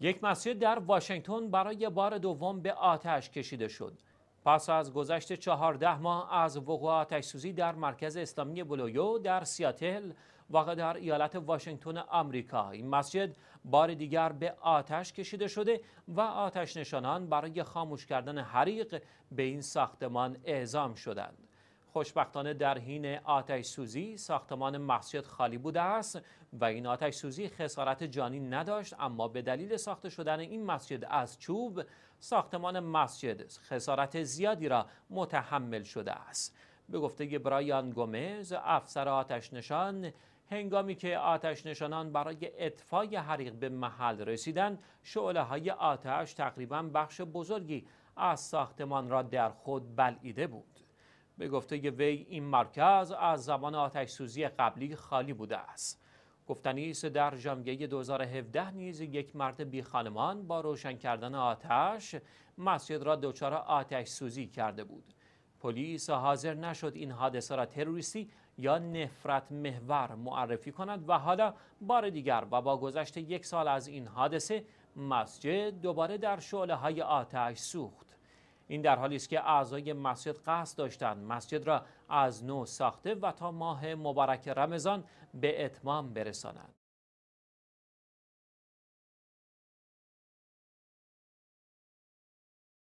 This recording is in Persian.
یک مسجد در واشنگتن برای بار دوم به آتش کشیده شد. پس از گذشت چهارده ماه از وقوع آتشسوزی در مرکز اسلامی بلویو در سیاتل واقع در ایالت واشنگتن آمریکا این مسجد بار دیگر به آتش کشیده شده و آتش نشانان برای خاموش کردن حریق به این ساختمان اعزام شدند. خوشبختانه در حین آتش سوزی ساختمان مسجد خالی بوده است و این آتش سوزی خسارت جانی نداشت اما به دلیل ساخته شدن این مسجد از چوب ساختمان مسجد خسارت زیادی را متحمل شده است به گفته برایان گومز افسر آتش نشان هنگامی که آتش نشانان برای اطفای حریق به محل رسیدند شعله های آتش تقریبا بخش بزرگی از ساختمان را در خود بلعیده بود به گفته وی این مرکز از زمان آتش سوزی قبلی خالی بوده است گفتنی است در ژانویه 2017 نیز یک مرد بی خانمان با روشن کردن آتش مسجد را دچار آتش سوزی کرده بود پلیس حاضر نشد این حادثه را تروریستی یا نفرت محور معرفی کند و حالا بار دیگر و با گذشت یک سال از این حادثه مسجد دوباره در شعله های آتش سوخت این در حالی است که اعضای مسجد قصد داشتند مسجد را از نو ساخته و تا ماه مبارک رمضان به اتمام برسانند